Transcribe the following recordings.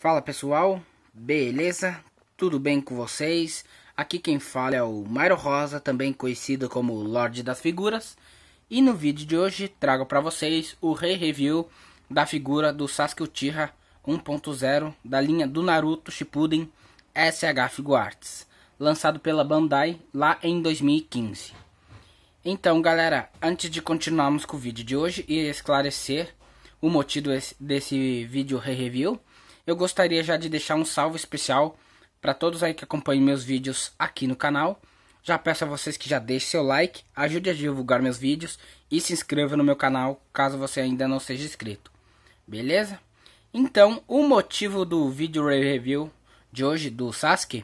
Fala pessoal, beleza? Tudo bem com vocês? Aqui quem fala é o Mairo Rosa, também conhecido como Lorde das Figuras, e no vídeo de hoje trago para vocês o re-review da figura do Sasuke Uchiha 1.0 da linha do Naruto Shippuden SH Figuarts Arts, lançado pela Bandai lá em 2015. Então galera, antes de continuarmos com o vídeo de hoje e esclarecer o motivo desse vídeo re-review, eu gostaria já de deixar um salve especial para todos aí que acompanham meus vídeos aqui no canal. Já peço a vocês que já deixem seu like, ajude a divulgar meus vídeos e se inscreva no meu canal caso você ainda não seja inscrito. Beleza? Então, o motivo do vídeo review de hoje do Sasuke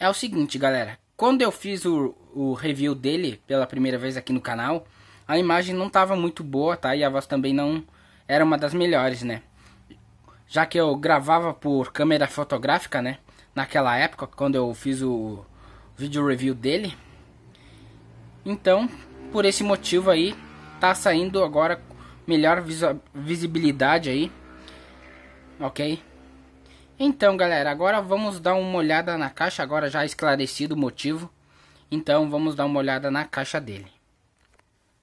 é o seguinte, galera. Quando eu fiz o, o review dele pela primeira vez aqui no canal, a imagem não estava muito boa, tá? E a voz também não era uma das melhores, né? já que eu gravava por câmera fotográfica, né? Naquela época, quando eu fiz o vídeo review dele. Então, por esse motivo aí, tá saindo agora melhor visibilidade aí. Ok? Então, galera, agora vamos dar uma olhada na caixa, agora já esclarecido o motivo. Então, vamos dar uma olhada na caixa dele.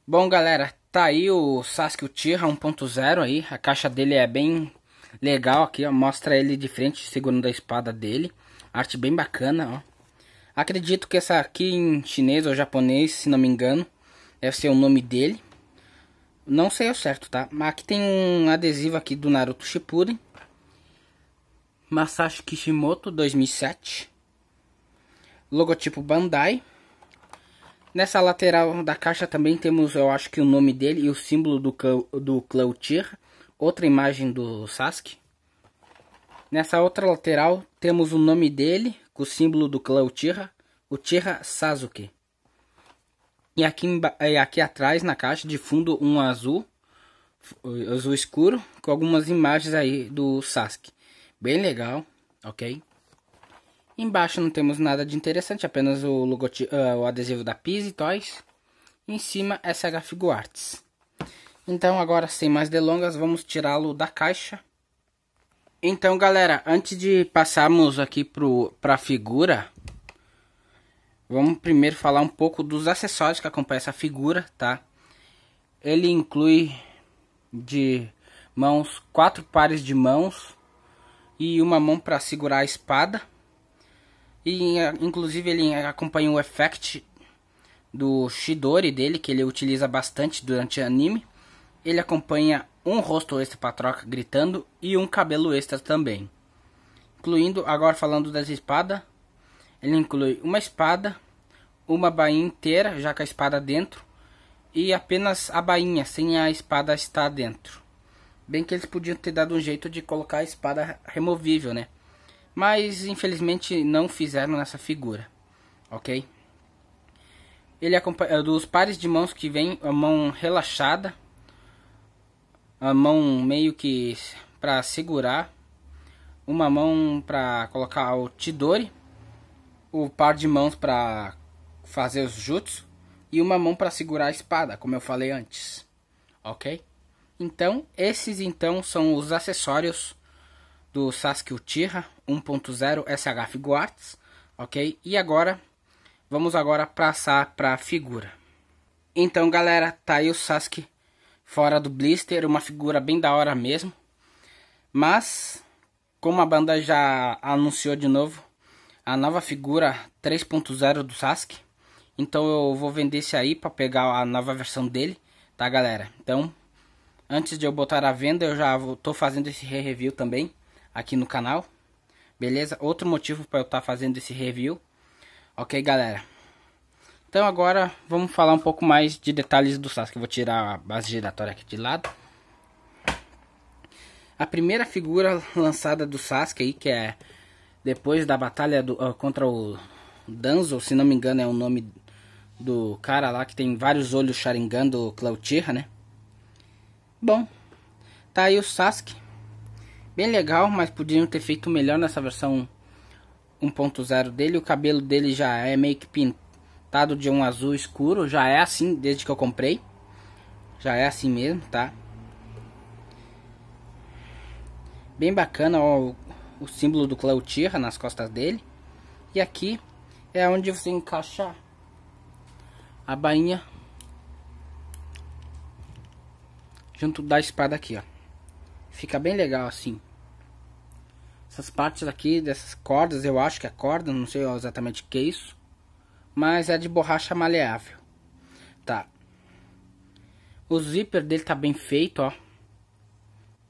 Bom, galera, tá aí o Sasuke Uchiha 1.0 aí. A caixa dele é bem legal aqui, ó. Mostra ele de frente, segurando a espada dele. Arte bem bacana, ó. Acredito que essa aqui em chinês ou japonês, se não me engano, deve ser o nome dele. Não sei o certo, tá? Mas aqui tem um adesivo aqui do Naruto Shippuden. Masashi Kishimoto 2007. Logotipo Bandai. Nessa lateral da caixa também temos, eu acho que o nome dele e o símbolo do, do Cloutier outra imagem do Sasuke. Nessa outra lateral temos o nome dele, com o símbolo do clã Uchiha, Uchiha Sasuke. E aqui, aqui atrás, na caixa, de fundo, um azul, azul escuro, com algumas imagens aí do Sasuke. Bem legal, ok? Embaixo não temos nada de interessante, apenas o, logotipo, uh, o adesivo da Pizzy Toys. Em cima, é SH Figuarts. Então agora sem mais delongas vamos tirá-lo da caixa. Então galera, antes de passarmos aqui para a figura, vamos primeiro falar um pouco dos acessórios que acompanha essa figura, tá? Ele inclui de mãos, quatro pares de mãos e uma mão para segurar a espada. E inclusive ele acompanha o effect do Shidori dele, que ele utiliza bastante durante o anime ele acompanha um rosto extra para troca gritando e um cabelo extra também. Incluindo, agora falando das espadas, ele inclui uma espada, uma bainha inteira, já com a espada dentro, e apenas a bainha, sem a espada estar dentro. Bem que eles podiam ter dado um jeito de colocar a espada removível, né? Mas infelizmente não fizeram nessa figura, ok? Ele acompanha é dos pares de mãos que vem a mão relaxada, a mão meio que para segurar, uma mão para colocar o Tidori, o par de mãos para fazer os jutsu e uma mão para segurar a espada, como eu falei antes. OK? Então, esses então são os acessórios do Sasuke Uchiha 1.0 SH Guards OK? E agora vamos agora passar para a figura. Então, galera, tá aí o Sasuke fora do blister, uma figura bem da hora mesmo. Mas, como a banda já anunciou de novo a nova figura 3.0 do Sasuke, então eu vou vender esse aí para pegar a nova versão dele, tá galera? Então, antes de eu botar à venda, eu já tô fazendo esse re review também aqui no canal. Beleza? Outro motivo para eu estar tá fazendo esse review. OK, galera? Então agora vamos falar um pouco mais de detalhes do Sasuke. Eu vou tirar a base giratória aqui de lado. A primeira figura lançada do Sasuke aí, que é depois da batalha do, uh, contra o Danzo, se não me engano é o nome do cara lá que tem vários olhos Sharingan do Clautirra, né? Bom, tá aí o Sasuke. Bem legal, mas podiam ter feito melhor nessa versão 1.0 dele. O cabelo dele já é meio que pintado tratado de um azul escuro. Já é assim desde que eu comprei. Já é assim mesmo, tá? Bem bacana ó, o símbolo do Cloutira nas costas dele. E aqui é onde você encaixa a bainha junto da espada aqui, ó. Fica bem legal assim. Essas partes aqui dessas cordas, eu acho que é corda, não sei exatamente o que é isso mas é de borracha maleável, tá? O zíper dele tá bem feito, ó.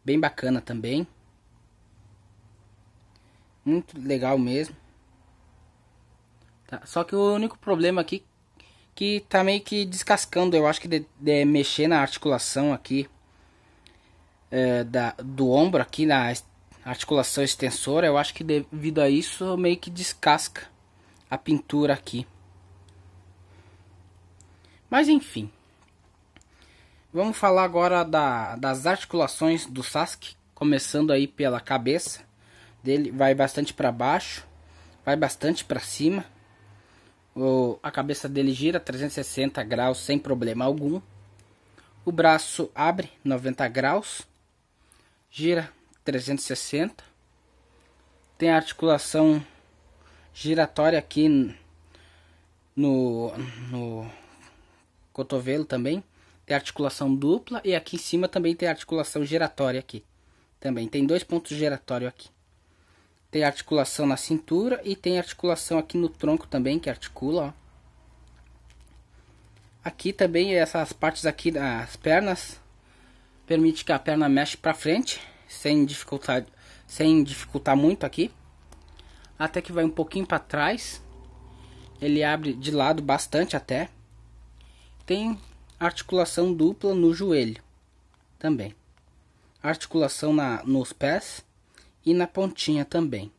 Bem bacana também. Muito legal mesmo. Tá? Só que o único problema aqui que tá meio que descascando, eu acho que de, de mexer na articulação aqui é, da, do ombro aqui na articulação extensora, eu acho que devido a isso meio que descasca a pintura aqui. Mas enfim. Vamos falar agora da, das articulações do Sasuke, começando aí pela cabeça dele, vai bastante para baixo, vai bastante para cima. O, a cabeça dele gira 360 graus sem problema algum. O braço abre 90 graus, gira 360. Tem a articulação giratória aqui no, no cotovelo também. Tem articulação dupla e aqui em cima também tem articulação giratória aqui. Também tem dois pontos giratório aqui. Tem articulação na cintura e tem articulação aqui no tronco também que articula, ó. Aqui também essas partes aqui das pernas permite que a perna mexe para frente sem dificultar sem dificultar muito aqui. Até que vai um pouquinho para trás. Ele abre de lado bastante até. Tem articulação dupla no joelho também. Articulação na, nos pés e na pontinha também.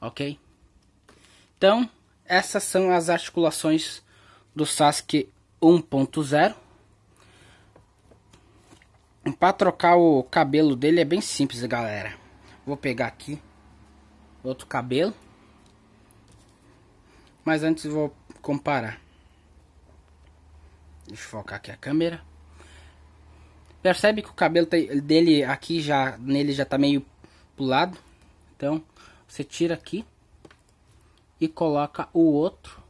Ok? Então, essas são as articulações do Sasuke 1.0. Para trocar o cabelo dele é bem simples, galera. Vou pegar aqui outro cabelo. Mas antes vou comparar. Desfocar aqui a câmera. Percebe que o cabelo dele aqui já, nele já tá meio pulado? Então, você tira aqui e coloca o outro.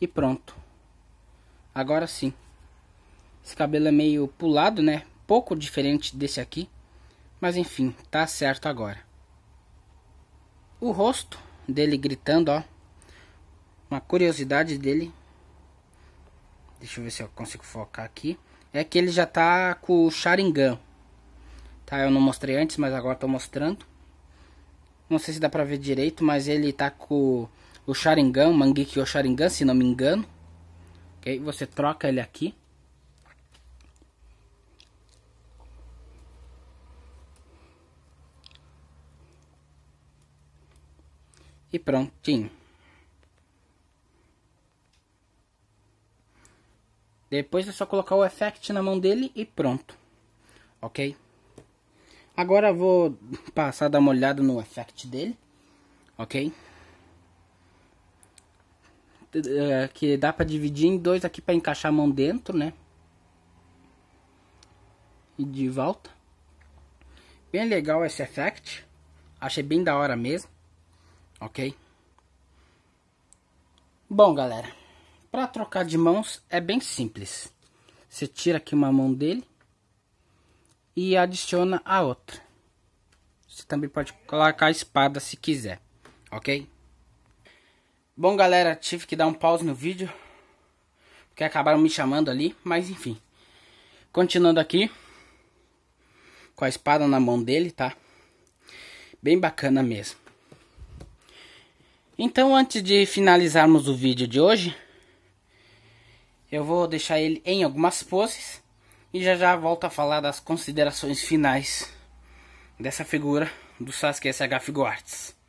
E pronto. Agora sim. Esse cabelo é meio pulado, né? Pouco diferente desse aqui. Mas enfim, tá certo agora. O rosto dele gritando, ó. Uma curiosidade dele Deixa eu ver se eu consigo focar aqui. É que ele já tá com o Sharingan. Tá, eu não mostrei antes, mas agora tô mostrando. Não sei se dá pra ver direito, mas ele tá com o Sharingan, o ou Sharingan, se não me engano. Ok, você troca ele aqui. E prontinho. Depois é só colocar o effect na mão dele e pronto. Ok? Agora vou passar dar uma olhada no effect dele. Ok? Eh, que dá pra dividir em dois aqui pra encaixar a mão dentro, né? E de volta. Bem legal esse effect. Achei bem da hora mesmo. Ok? Bom, galera. Para trocar de mãos é bem simples. Você tira aqui uma mão dele e adiciona a outra. Você também pode colocar a espada se quiser, ok? Bom, galera, tive que dar um pause no vídeo. Porque acabaram me chamando ali, mas enfim. Continuando aqui. Com a espada na mão dele, tá? Bem bacana mesmo. Então, antes de finalizarmos o vídeo de hoje, eu vou deixar ele em algumas poses e já já volto a falar das considerações finais dessa figura do Sasuke SH Figuarts.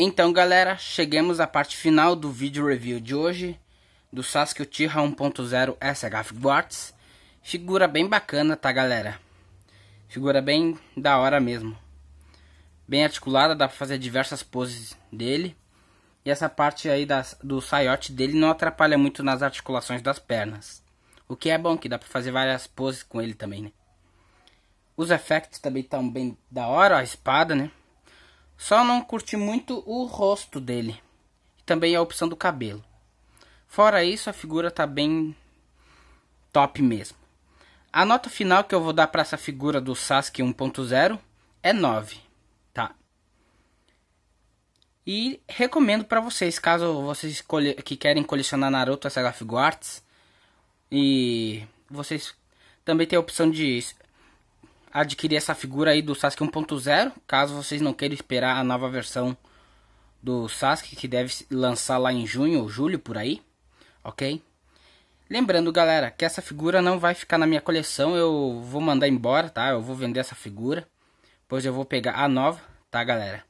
Então galera, chegamos à parte final do vídeo review de hoje do Sasuke Uchiha 1.0 SH Guards. Figura bem bacana, tá galera? Figura bem da hora mesmo. Bem articulada, dá pra fazer diversas poses dele. E essa parte aí das, do saiote dele não atrapalha muito nas articulações das pernas. O que é bom, que dá pra fazer várias poses com ele também, né? Os efeitos também estão bem da hora, a espada, né? Só não curti muito o rosto dele. E também a opção do cabelo. Fora isso, a figura tá bem top mesmo. A nota final que eu vou dar para essa figura do Sasuke 1.0 é 9, tá? E recomendo para vocês, caso vocês que querem colecionar Naruto SH arts e vocês também tem a opção de adquirir essa figura aí do Sasuke 1.0, caso vocês não queiram esperar a nova versão do Sasuke que deve lançar lá em junho ou julho por aí, OK? Lembrando, galera, que essa figura não vai ficar na minha coleção, eu vou mandar embora, tá? Eu vou vender essa figura, pois eu vou pegar a nova, tá, galera?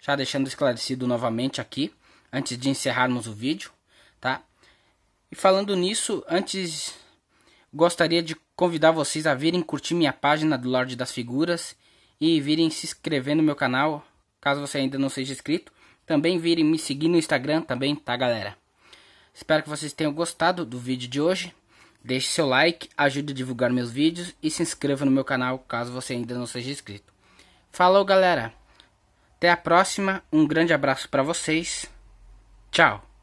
Já deixando esclarecido novamente aqui, antes de encerrarmos o vídeo, tá? E falando nisso, antes gostaria de convidar vocês a virem curtir minha página do Lorde das Figuras e virem se inscrever no meu canal, caso você ainda não seja inscrito. Também virem me seguir no Instagram também, tá galera? Espero que vocês tenham gostado do vídeo de hoje. Deixe seu like, ajude a divulgar meus vídeos e se inscreva no meu canal caso você ainda não seja inscrito. Falou galera, até a próxima, um grande abraço para vocês, tchau!